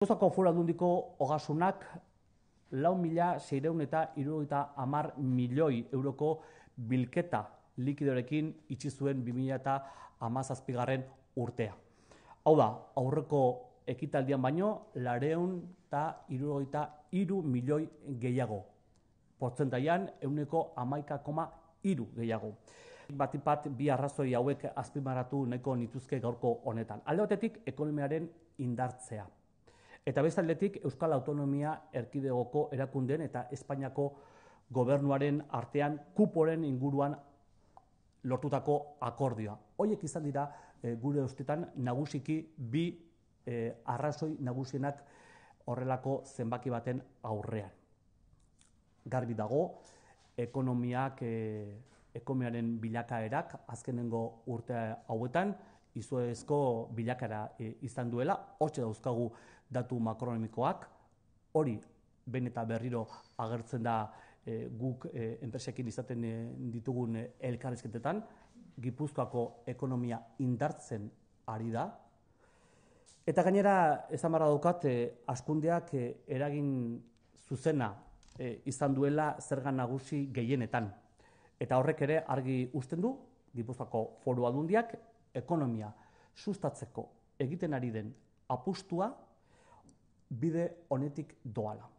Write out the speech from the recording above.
Gostako fura hogasunak lau mila zeireun eta irudogita amar milioi euroko bilketa likidorekin itxizuen bimila eta hamazazpigarren urtea. Hau da, aurreko ekitaldian baino, lareun eta irudogita iru milioi gehiago. Potzentaian, euneko amaika koma iru gehiago. Batipat, bi arrazoi hauek azpimaratu neko nituzke gaurko honetan. batetik, ekonomiaren indartzea. Eta besta Euskal Autonomia erkidegoko erakundeen eta Espainiako gobernuaren artean kuporen inguruan lortutako akordioa. Hoiek izan dira eh, gure ustetan nagusiki bi eh, arrazoi nagusienak horrelako zenbaki baten aurrean. Garbi dago, ekonomiak, e, ekonomiaren bilakaerak azkenengo urte hauetan, izuezko bilakara e, izan duela, hortxe dauzkagu datu makronomikoak, hori ben eta berriro agertzen da e, guk e, enpresekin izaten e, ditugun elkarrizketetan, gipuzkoako ekonomia indartzen ari da. Eta gainera, ez amara dukat, e, askundeak eragin zuzena e, izan duela zerga nagusi gehienetan. Eta horrek ere argi uzten du, gipuzkoako foru adundiak, ekonomia sustatzeko egiten ari den apustua bide honetik doala